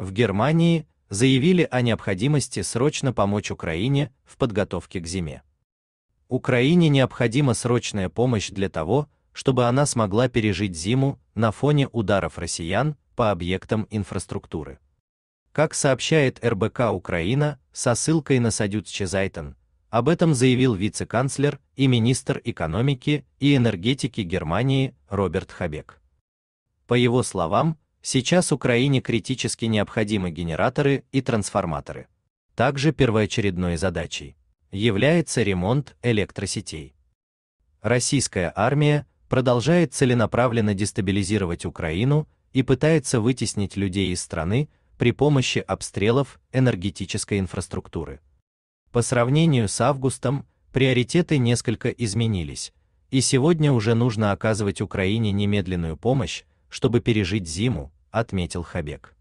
в Германии заявили о необходимости срочно помочь Украине в подготовке к зиме. Украине необходима срочная помощь для того, чтобы она смогла пережить зиму на фоне ударов россиян по объектам инфраструктуры. Как сообщает РБК Украина со ссылкой на Садют Чезайтен, об этом заявил вице-канцлер и министр экономики и энергетики Германии Роберт Хабек. По его словам, Сейчас Украине критически необходимы генераторы и трансформаторы. Также первоочередной задачей является ремонт электросетей. Российская армия продолжает целенаправленно дестабилизировать Украину и пытается вытеснить людей из страны при помощи обстрелов энергетической инфраструктуры. По сравнению с августом, приоритеты несколько изменились, и сегодня уже нужно оказывать Украине немедленную помощь, чтобы пережить зиму, отметил Хабек.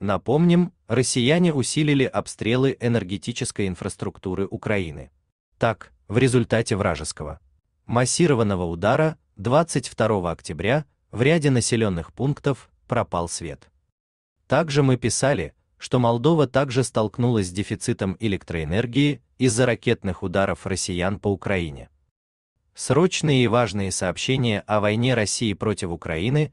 Напомним, россияне усилили обстрелы энергетической инфраструктуры Украины. Так, в результате вражеского массированного удара 22 октября в ряде населенных пунктов пропал свет. Также мы писали, что Молдова также столкнулась с дефицитом электроэнергии из-за ракетных ударов россиян по Украине. Срочные и важные сообщения о войне России против Украины